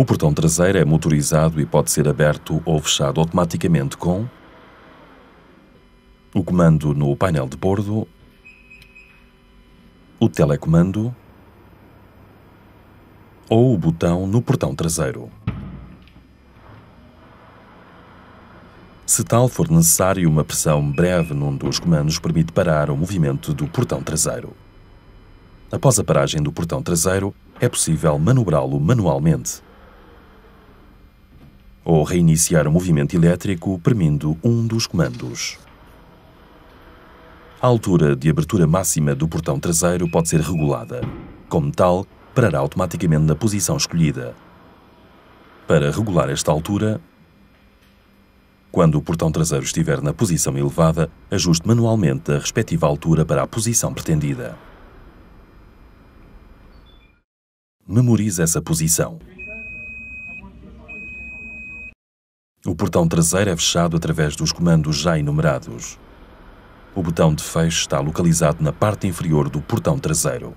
O portão traseiro é motorizado e pode ser aberto ou fechado automaticamente com o comando no painel de bordo, o telecomando ou o botão no portão traseiro. Se tal for necessário, uma pressão breve num dos comandos permite parar o movimento do portão traseiro. Após a paragem do portão traseiro, é possível manobrá-lo manualmente ou reiniciar o movimento elétrico premindo um dos comandos. A altura de abertura máxima do portão traseiro pode ser regulada. Como tal, parará automaticamente na posição escolhida. Para regular esta altura, quando o portão traseiro estiver na posição elevada, ajuste manualmente a respectiva altura para a posição pretendida. Memorize essa posição. O portão traseiro é fechado através dos comandos já enumerados. O botão de fecho está localizado na parte inferior do portão traseiro.